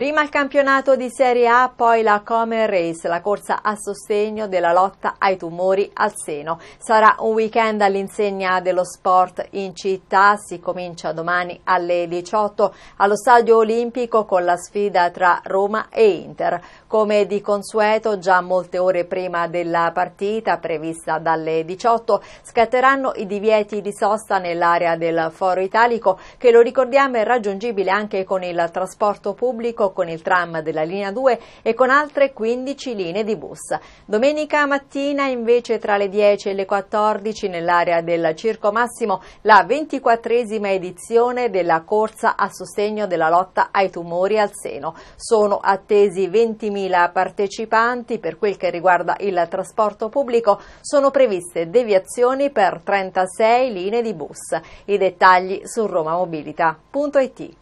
Prima il campionato di Serie A, poi la Comer Race, la corsa a sostegno della lotta ai tumori al seno. Sarà un weekend all'insegna dello sport in città, si comincia domani alle 18 allo Stadio Olimpico con la sfida tra Roma e Inter. Come di consueto, già molte ore prima della partita, prevista dalle 18, scatteranno i divieti di sosta nell'area del Foro Italico, che lo ricordiamo è raggiungibile anche con il trasporto pubblico con il tram della linea 2 e con altre 15 linee di bus. Domenica mattina invece tra le 10 e le 14 nell'area del Circo Massimo la 24esima edizione della corsa a sostegno della lotta ai tumori al seno. Sono attesi 20.000 partecipanti per quel che riguarda il trasporto pubblico. Sono previste deviazioni per 36 linee di bus. I dettagli su romamobilità.it.